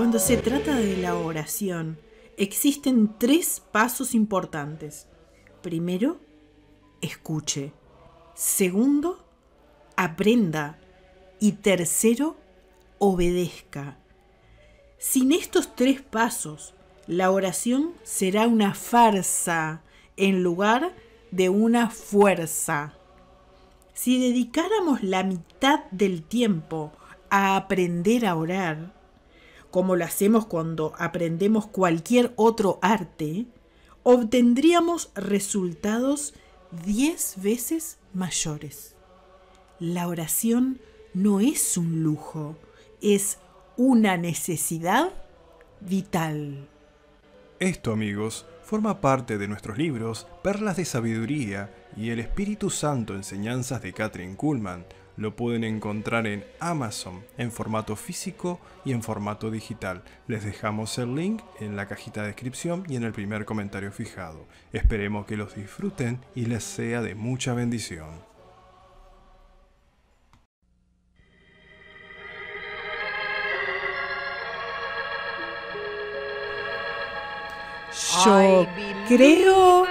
Cuando se trata de la oración, existen tres pasos importantes. Primero, escuche. Segundo, aprenda. Y tercero, obedezca. Sin estos tres pasos, la oración será una farsa en lugar de una fuerza. Si dedicáramos la mitad del tiempo a aprender a orar, como lo hacemos cuando aprendemos cualquier otro arte, obtendríamos resultados 10 veces mayores. La oración no es un lujo, es una necesidad vital. Esto, amigos, forma parte de nuestros libros Perlas de Sabiduría y el Espíritu Santo Enseñanzas de Catherine Kuhlman, lo pueden encontrar en Amazon en formato físico y en formato digital. Les dejamos el link en la cajita de descripción y en el primer comentario fijado. Esperemos que los disfruten y les sea de mucha bendición. Yo creo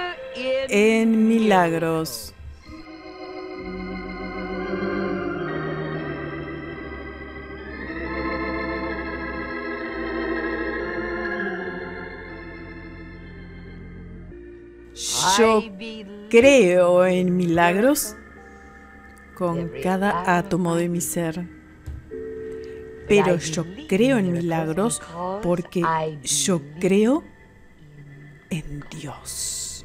en milagros. yo creo en milagros con cada átomo de mi ser. Pero yo creo en milagros porque yo creo en Dios.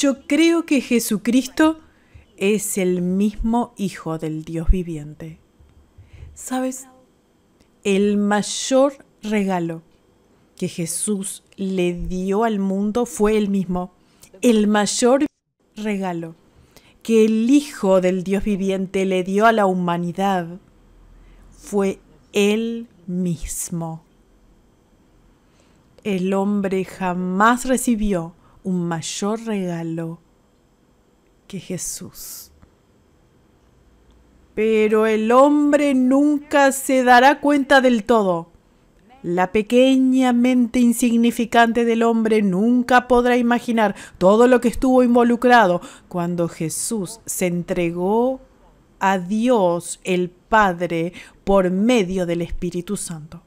Yo creo que Jesucristo es el mismo Hijo del Dios viviente. ¿Sabes? El mayor regalo que Jesús le dio al mundo fue el mismo, el mayor regalo que el Hijo del Dios viviente le dio a la humanidad fue él mismo. El hombre jamás recibió un mayor regalo que Jesús. Pero el hombre nunca se dará cuenta del todo la pequeña mente insignificante del hombre nunca podrá imaginar todo lo que estuvo involucrado cuando Jesús se entregó a Dios el Padre por medio del Espíritu Santo.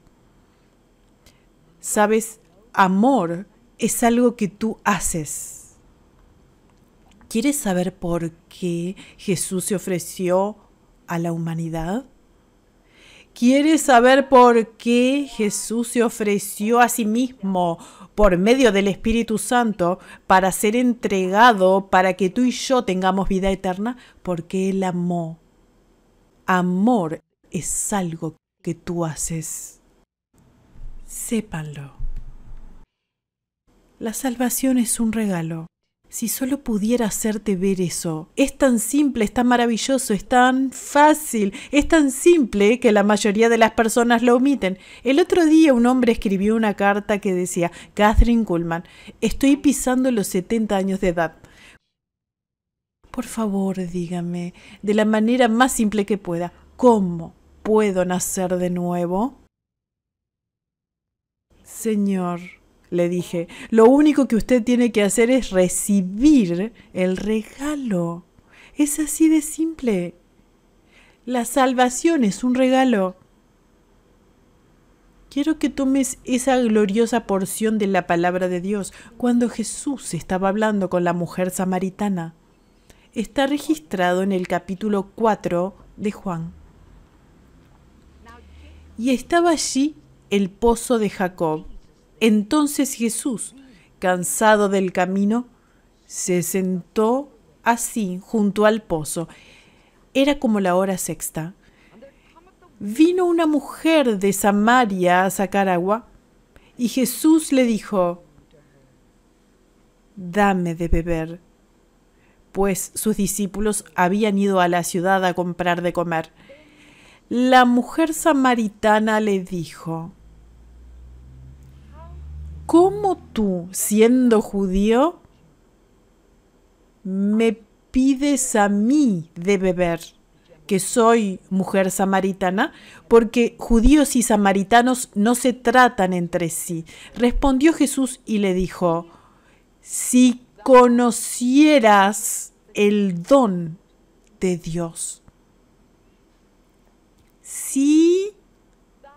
Sabes, amor es algo que tú haces. ¿Quieres saber por qué Jesús se ofreció a la humanidad? ¿Quieres saber por qué Jesús se ofreció a sí mismo por medio del Espíritu Santo para ser entregado para que tú y yo tengamos vida eterna? Porque Él amó. Amor es algo que tú haces. Sépanlo. La salvación es un regalo. Si solo pudiera hacerte ver eso. Es tan simple, es tan maravilloso, es tan fácil, es tan simple que la mayoría de las personas lo omiten. El otro día un hombre escribió una carta que decía, Catherine Kuhlman, estoy pisando los 70 años de edad. Por favor, dígame, de la manera más simple que pueda, ¿cómo puedo nacer de nuevo? Señor, le dije. Lo único que usted tiene que hacer es recibir el regalo. Es así de simple. La salvación es un regalo. Quiero que tomes esa gloriosa porción de la palabra de Dios cuando Jesús estaba hablando con la mujer samaritana. Está registrado en el capítulo 4 de Juan. Y estaba allí el pozo de Jacob. Entonces Jesús, cansado del camino, se sentó así junto al pozo. Era como la hora sexta. Vino una mujer de Samaria a sacar agua y Jesús le dijo, dame de beber, pues sus discípulos habían ido a la ciudad a comprar de comer. La mujer samaritana le dijo, ¿cómo tú, siendo judío, me pides a mí de beber, que soy mujer samaritana? Porque judíos y samaritanos no se tratan entre sí. Respondió Jesús y le dijo, si conocieras el don de Dios, si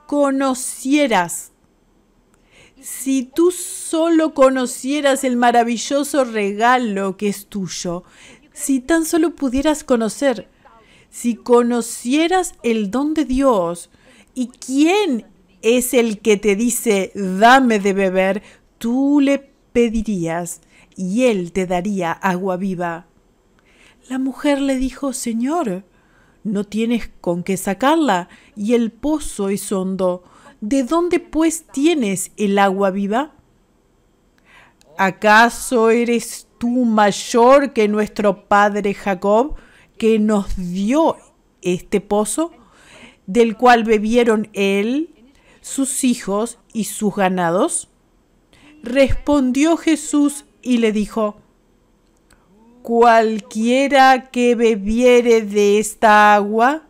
conocieras si tú solo conocieras el maravilloso regalo que es tuyo, si tan solo pudieras conocer, si conocieras el don de Dios y quién es el que te dice, dame de beber, tú le pedirías y él te daría agua viva. La mujer le dijo, Señor, no tienes con qué sacarla y el pozo es hondo ¿De dónde pues tienes el agua viva? ¿Acaso eres tú mayor que nuestro padre Jacob, que nos dio este pozo, del cual bebieron él, sus hijos y sus ganados? Respondió Jesús y le dijo, Cualquiera que bebiere de esta agua,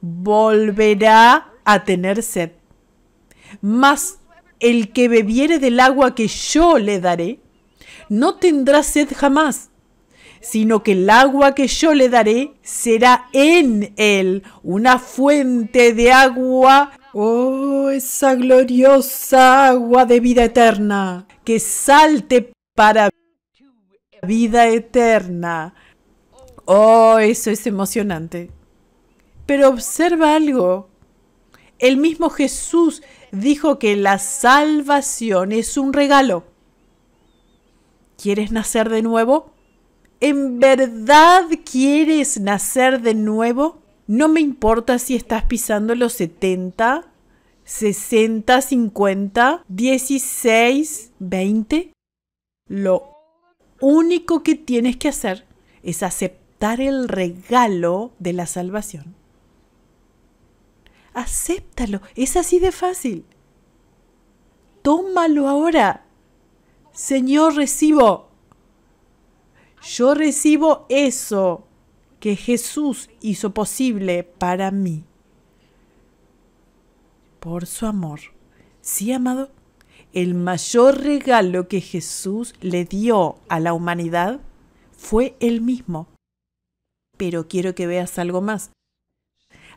volverá a tener sed. Mas el que bebiere del agua que yo le daré, no tendrá sed jamás, sino que el agua que yo le daré será en él una fuente de agua, oh, esa gloriosa agua de vida eterna, que salte para vida eterna. Oh, eso es emocionante. Pero observa algo. El mismo Jesús dijo que la salvación es un regalo. ¿Quieres nacer de nuevo? ¿En verdad quieres nacer de nuevo? No me importa si estás pisando los 70, 60, 50, 16, 20. Lo único que tienes que hacer es aceptar el regalo de la salvación acéptalo, es así de fácil. Tómalo ahora. Señor, recibo. Yo recibo eso que Jesús hizo posible para mí. Por su amor. Sí, amado, el mayor regalo que Jesús le dio a la humanidad fue el mismo. Pero quiero que veas algo más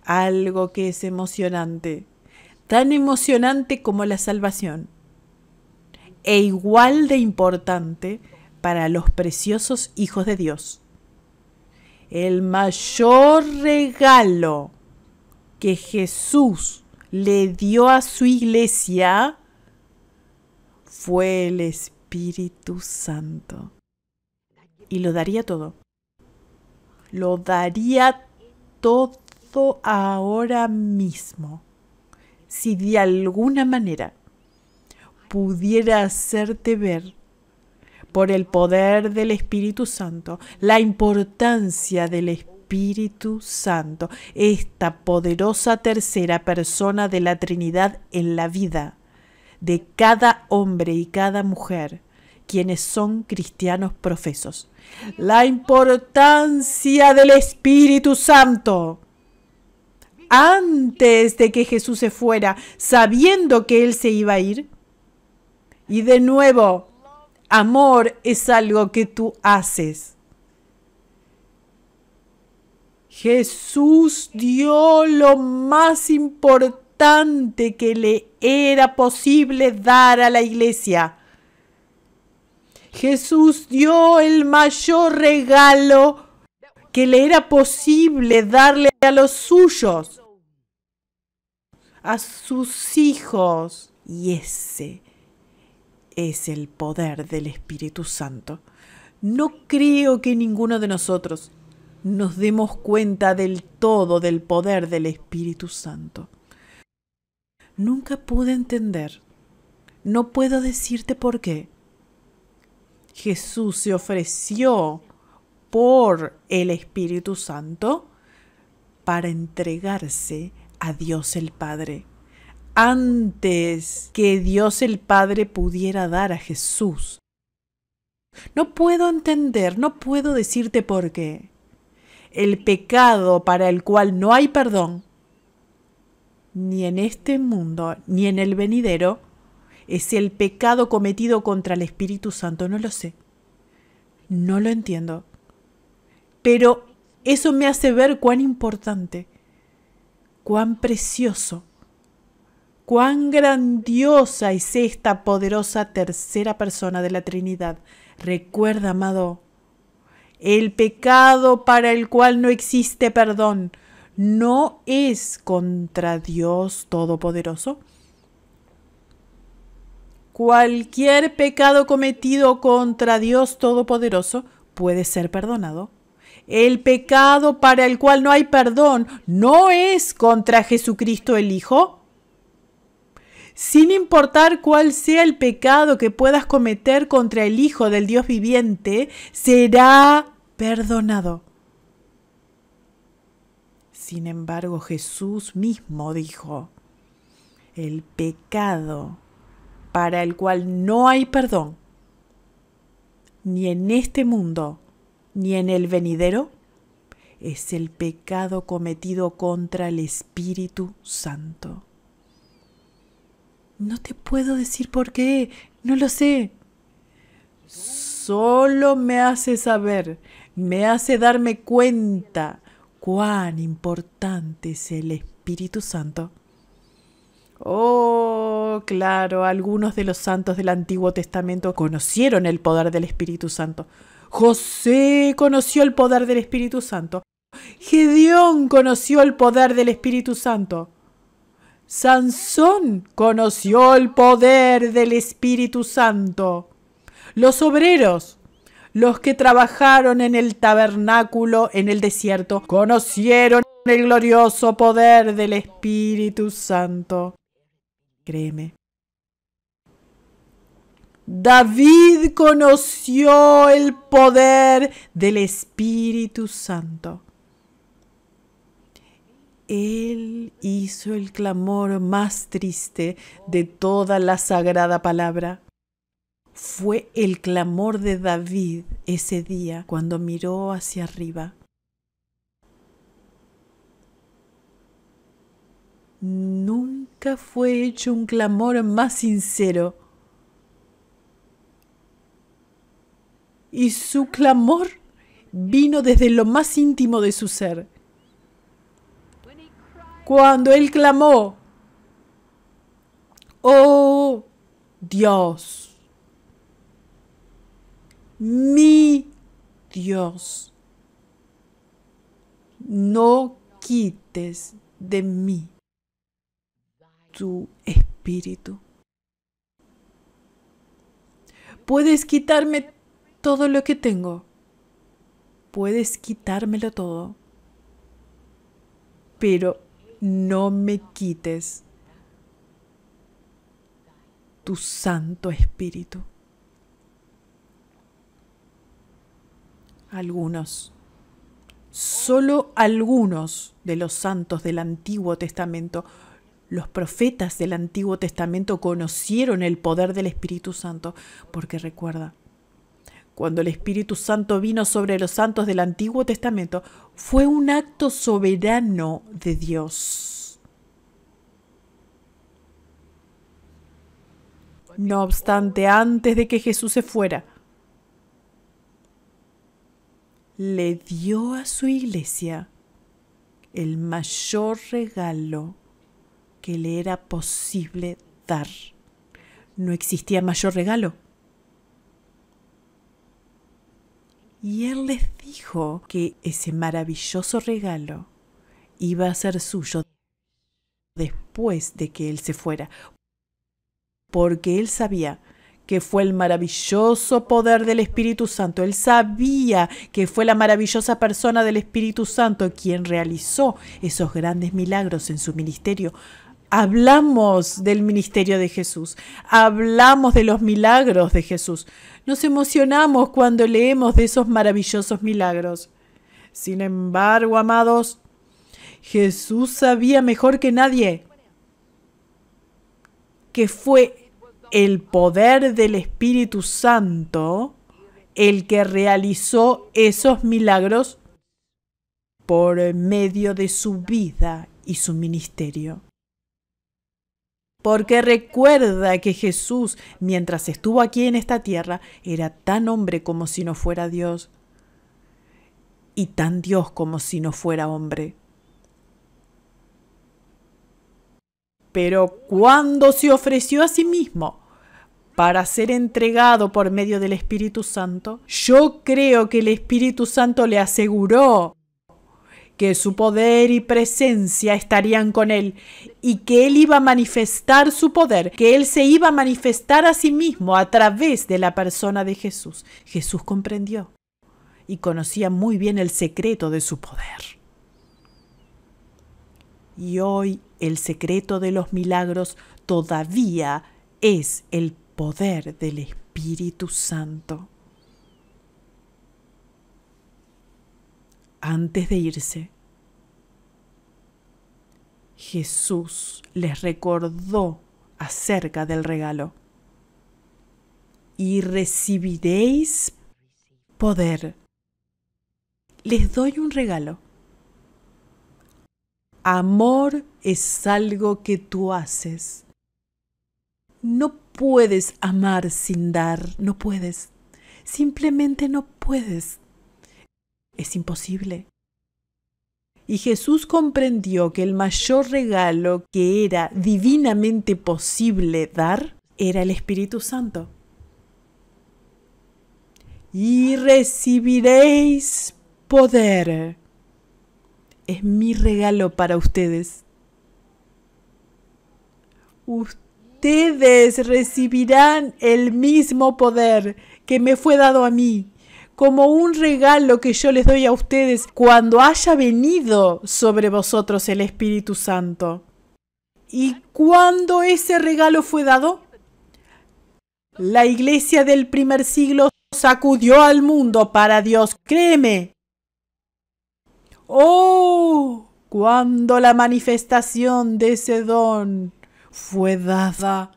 algo que es emocionante, tan emocionante como la salvación, e igual de importante para los preciosos hijos de Dios. El mayor regalo que Jesús le dio a su iglesia fue el Espíritu Santo. Y lo daría todo. Lo daría todo ahora mismo, si de alguna manera pudiera hacerte ver por el poder del Espíritu Santo, la importancia del Espíritu Santo, esta poderosa tercera persona de la Trinidad en la vida de cada hombre y cada mujer quienes son cristianos profesos. La importancia del Espíritu Santo antes de que Jesús se fuera, sabiendo que Él se iba a ir? Y de nuevo, amor es algo que tú haces. Jesús dio lo más importante que le era posible dar a la iglesia. Jesús dio el mayor regalo que le era posible darle a los suyos a sus hijos. Y ese es el poder del Espíritu Santo. No creo que ninguno de nosotros nos demos cuenta del todo del poder del Espíritu Santo. Nunca pude entender. No puedo decirte por qué. Jesús se ofreció por el Espíritu Santo para entregarse a Dios el Padre. Antes que Dios el Padre pudiera dar a Jesús. No puedo entender, no puedo decirte por qué. El pecado para el cual no hay perdón, ni en este mundo, ni en el venidero, es el pecado cometido contra el Espíritu Santo. No lo sé. No lo entiendo. Pero eso me hace ver cuán importante cuán precioso, cuán grandiosa es esta poderosa tercera persona de la Trinidad. Recuerda, amado, el pecado para el cual no existe perdón no es contra Dios Todopoderoso. Cualquier pecado cometido contra Dios Todopoderoso puede ser perdonado el pecado para el cual no hay perdón no es contra Jesucristo el Hijo. Sin importar cuál sea el pecado que puedas cometer contra el Hijo del Dios viviente, será perdonado. Sin embargo, Jesús mismo dijo, el pecado para el cual no hay perdón, ni en este mundo, ni en el venidero, es el pecado cometido contra el Espíritu Santo. No te puedo decir por qué, no lo sé. Solo me hace saber, me hace darme cuenta cuán importante es el Espíritu Santo. Oh, claro, algunos de los santos del Antiguo Testamento conocieron el poder del Espíritu Santo. José conoció el poder del Espíritu Santo. Gedeón conoció el poder del Espíritu Santo. Sansón conoció el poder del Espíritu Santo. Los obreros, los que trabajaron en el tabernáculo en el desierto, conocieron el glorioso poder del Espíritu Santo. Créeme, David conoció el poder del Espíritu Santo. Él hizo el clamor más triste de toda la sagrada palabra. Fue el clamor de David ese día cuando miró hacia arriba. Nunca fue hecho un clamor más sincero y su clamor vino desde lo más íntimo de su ser. Cuando él clamó, oh Dios, mi Dios, no quites de mí tu espíritu. Puedes quitarme todo lo que tengo. Puedes quitármelo todo, pero no me quites tu Santo Espíritu. Algunos, solo algunos de los santos del Antiguo Testamento, los profetas del Antiguo Testamento conocieron el poder del Espíritu Santo, porque recuerda, cuando el Espíritu Santo vino sobre los santos del Antiguo Testamento, fue un acto soberano de Dios. No obstante, antes de que Jesús se fuera, le dio a su iglesia el mayor regalo que le era posible dar. No existía mayor regalo. y él les dijo que ese maravilloso regalo iba a ser suyo después de que él se fuera, porque él sabía que fue el maravilloso poder del Espíritu Santo. Él sabía que fue la maravillosa persona del Espíritu Santo quien realizó esos grandes milagros en su ministerio hablamos del ministerio de Jesús, hablamos de los milagros de Jesús, nos emocionamos cuando leemos de esos maravillosos milagros. Sin embargo, amados, Jesús sabía mejor que nadie que fue el poder del Espíritu Santo el que realizó esos milagros por medio de su vida y su ministerio. Porque recuerda que Jesús, mientras estuvo aquí en esta tierra, era tan hombre como si no fuera Dios y tan Dios como si no fuera hombre. Pero cuando se ofreció a sí mismo para ser entregado por medio del Espíritu Santo, yo creo que el Espíritu Santo le aseguró que su poder y presencia estarían con él y que él iba a manifestar su poder, que él se iba a manifestar a sí mismo a través de la persona de Jesús. Jesús comprendió y conocía muy bien el secreto de su poder. Y hoy el secreto de los milagros todavía es el poder del Espíritu Santo. antes de irse. Jesús les recordó acerca del regalo. Y recibiréis poder. Les doy un regalo. Amor es algo que tú haces. No puedes amar sin dar, no puedes. Simplemente no puedes es imposible. Y Jesús comprendió que el mayor regalo que era divinamente posible dar era el Espíritu Santo. Y recibiréis poder. Es mi regalo para ustedes. Ustedes recibirán el mismo poder que me fue dado a mí como un regalo que yo les doy a ustedes cuando haya venido sobre vosotros el Espíritu Santo. ¿Y cuándo ese regalo fue dado? La iglesia del primer siglo sacudió al mundo para Dios, créeme. Oh, cuando la manifestación de ese don fue dada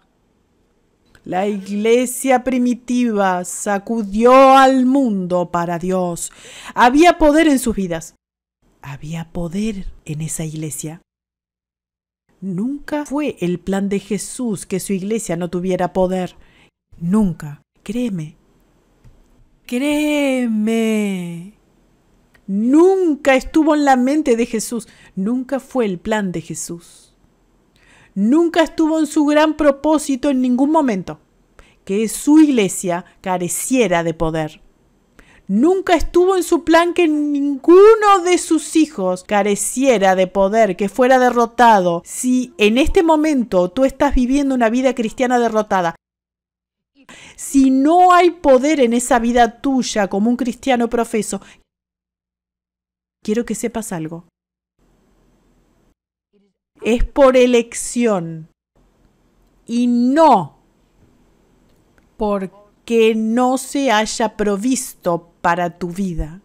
la iglesia primitiva sacudió al mundo para Dios. Había poder en sus vidas. Había poder en esa iglesia. Nunca fue el plan de Jesús que su iglesia no tuviera poder. Nunca. Créeme. Créeme. Nunca estuvo en la mente de Jesús. Nunca fue el plan de Jesús nunca estuvo en su gran propósito en ningún momento, que su iglesia careciera de poder. Nunca estuvo en su plan que ninguno de sus hijos careciera de poder, que fuera derrotado. Si en este momento tú estás viviendo una vida cristiana derrotada, si no hay poder en esa vida tuya como un cristiano profeso, quiero que sepas algo es por elección y no porque no se haya provisto para tu vida,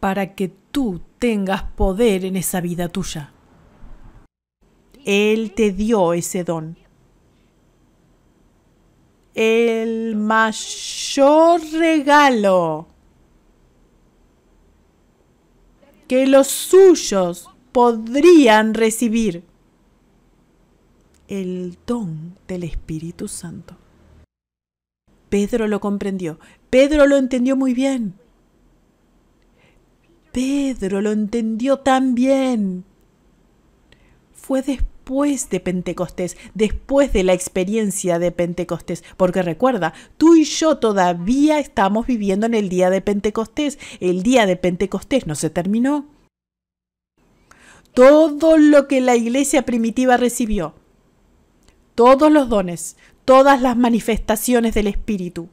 para que tú tengas poder en esa vida tuya. Él te dio ese don. El mayor regalo que los suyos podrían recibir el don del Espíritu Santo. Pedro lo comprendió, Pedro lo entendió muy bien. Pedro lo entendió tan bien. Fue después de Pentecostés, después de la experiencia de Pentecostés, porque recuerda, tú y yo todavía estamos viviendo en el día de Pentecostés. El día de Pentecostés no se terminó. Todo lo que la iglesia primitiva recibió, todos los dones, todas las manifestaciones del Espíritu.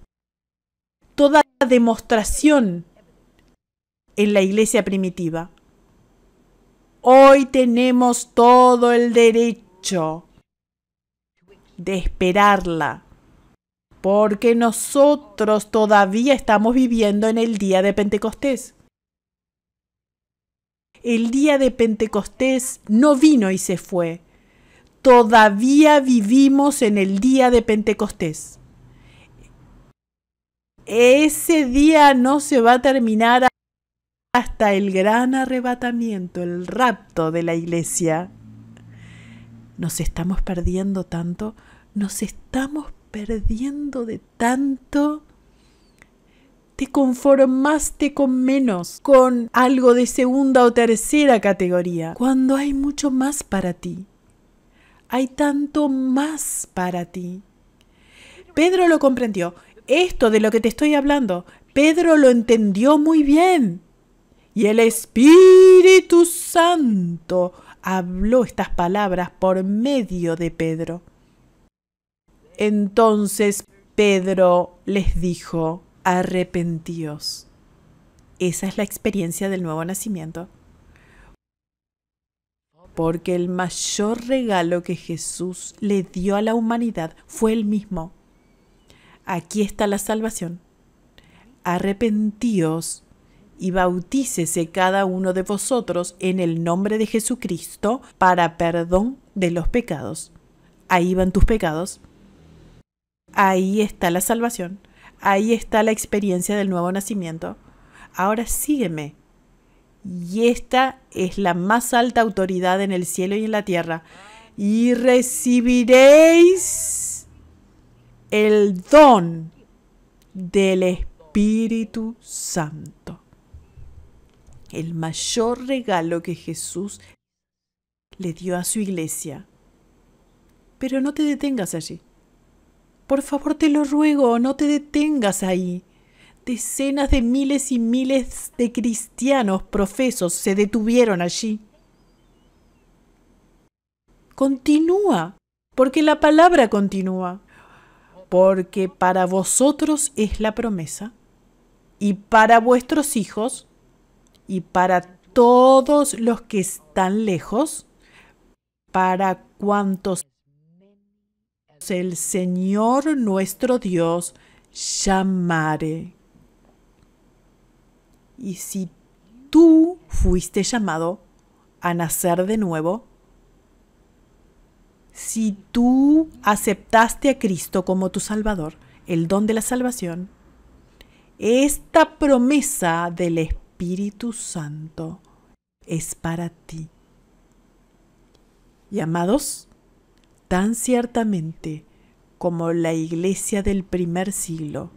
Toda la demostración en la iglesia primitiva. Hoy tenemos todo el derecho de esperarla, porque nosotros todavía estamos viviendo en el día de Pentecostés. El día de Pentecostés no vino y se fue, todavía vivimos en el día de Pentecostés. Ese día no se va a terminar hasta el gran arrebatamiento, el rapto de la iglesia. Nos estamos perdiendo tanto, nos estamos perdiendo de tanto. Te conformaste con menos, con algo de segunda o tercera categoría, cuando hay mucho más para ti hay tanto más para ti. Pedro lo comprendió. Esto de lo que te estoy hablando, Pedro lo entendió muy bien. Y el Espíritu Santo habló estas palabras por medio de Pedro. Entonces Pedro les dijo, arrepentíos. Esa es la experiencia del nuevo nacimiento porque el mayor regalo que Jesús le dio a la humanidad fue el mismo. Aquí está la salvación. Arrepentíos y bautícese cada uno de vosotros en el nombre de Jesucristo para perdón de los pecados. Ahí van tus pecados. Ahí está la salvación. Ahí está la experiencia del nuevo nacimiento. Ahora sígueme y esta es la más alta autoridad en el cielo y en la tierra. Y recibiréis el don del Espíritu Santo. El mayor regalo que Jesús le dio a su iglesia. Pero no te detengas allí. Por favor, te lo ruego, no te detengas ahí. Decenas de miles y miles de cristianos profesos se detuvieron allí. Continúa, porque la palabra continúa, porque para vosotros es la promesa, y para vuestros hijos, y para todos los que están lejos, para cuantos el Señor nuestro Dios llamare. Y si tú fuiste llamado a nacer de nuevo, si tú aceptaste a Cristo como tu Salvador, el don de la salvación, esta promesa del Espíritu Santo es para ti. Y amados, tan ciertamente como la iglesia del primer siglo,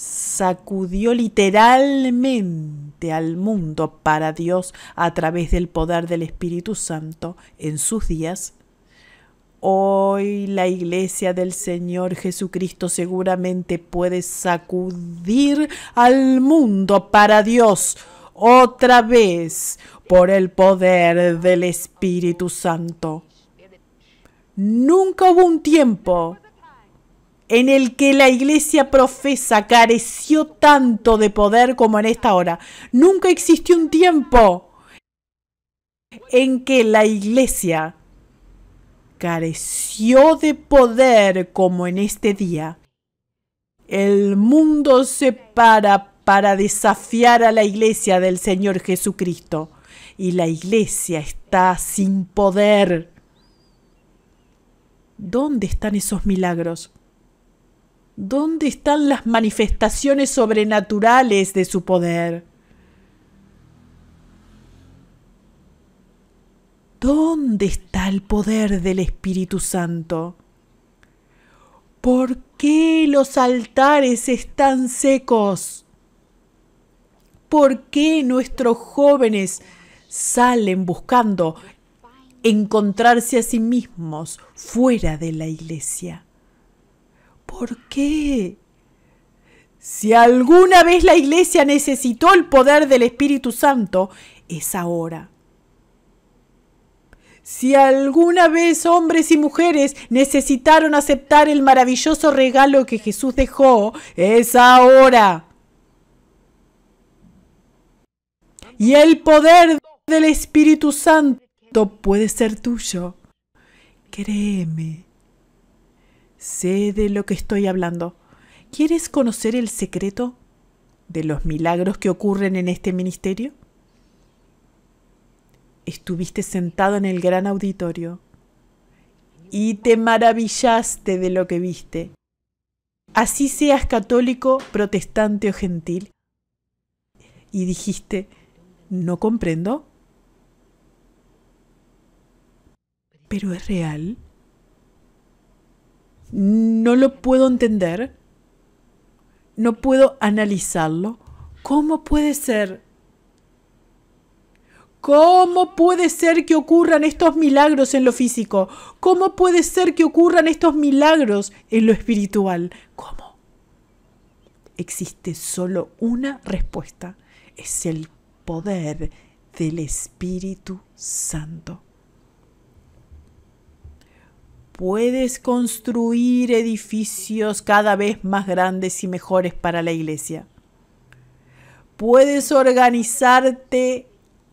sacudió literalmente al mundo para Dios a través del poder del Espíritu Santo en sus días, hoy la iglesia del Señor Jesucristo seguramente puede sacudir al mundo para Dios otra vez por el poder del Espíritu Santo. Nunca hubo un tiempo en el que la iglesia profesa careció tanto de poder como en esta hora. Nunca existió un tiempo en que la iglesia careció de poder como en este día. El mundo se para para desafiar a la iglesia del Señor Jesucristo y la iglesia está sin poder. ¿Dónde están esos milagros? ¿Dónde están las manifestaciones sobrenaturales de su poder? ¿Dónde está el poder del Espíritu Santo? ¿Por qué los altares están secos? ¿Por qué nuestros jóvenes salen buscando encontrarse a sí mismos fuera de la iglesia? ¿Por qué? Si alguna vez la iglesia necesitó el poder del Espíritu Santo, es ahora. Si alguna vez hombres y mujeres necesitaron aceptar el maravilloso regalo que Jesús dejó, es ahora. Y el poder del Espíritu Santo puede ser tuyo. Créeme. Sé de lo que estoy hablando. ¿Quieres conocer el secreto de los milagros que ocurren en este ministerio? Estuviste sentado en el gran auditorio y te maravillaste de lo que viste. Así seas católico, protestante o gentil. Y dijiste, no comprendo. Pero es real no lo puedo entender, no puedo analizarlo. ¿Cómo puede ser? ¿Cómo puede ser que ocurran estos milagros en lo físico? ¿Cómo puede ser que ocurran estos milagros en lo espiritual? ¿Cómo? Existe solo una respuesta. Es el poder del Espíritu Santo puedes construir edificios cada vez más grandes y mejores para la iglesia. Puedes organizarte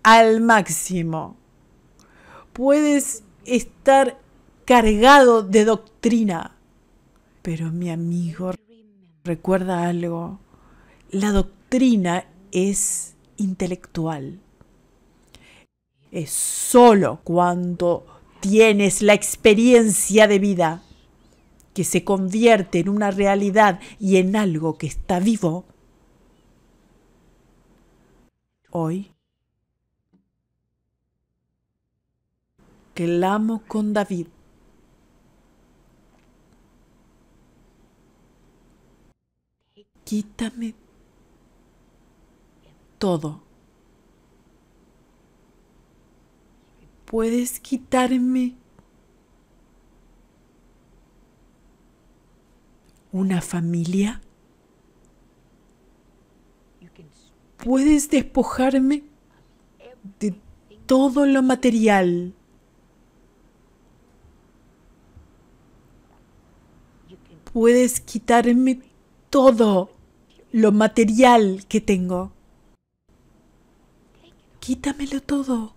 al máximo. Puedes estar cargado de doctrina. Pero mi amigo, recuerda algo. La doctrina es intelectual. Es solo cuando tienes la experiencia de vida que se convierte en una realidad y en algo que está vivo, hoy amo con David. Quítame todo puedes quitarme una familia? ¿Puedes despojarme de todo lo material? ¿Puedes quitarme todo lo material que tengo? Quítamelo todo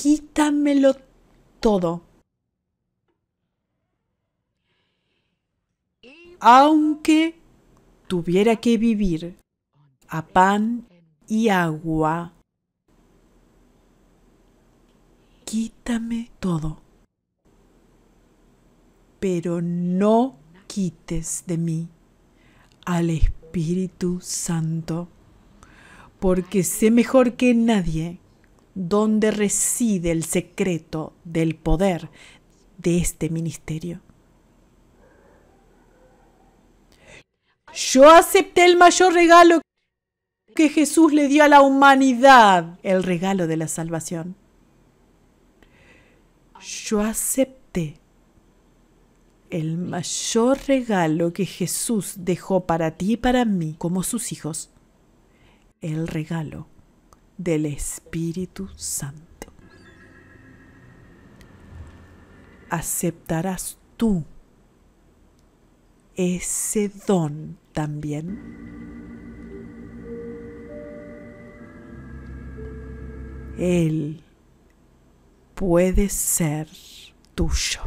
quítamelo todo. Aunque tuviera que vivir a pan y agua, quítame todo, pero no quites de mí al Espíritu Santo, porque sé mejor que nadie donde reside el secreto del poder de este ministerio. Yo acepté el mayor regalo que Jesús le dio a la humanidad, el regalo de la salvación. Yo acepté el mayor regalo que Jesús dejó para ti y para mí como sus hijos, el regalo del Espíritu Santo. ¿Aceptarás tú ese don también? Él puede ser tuyo.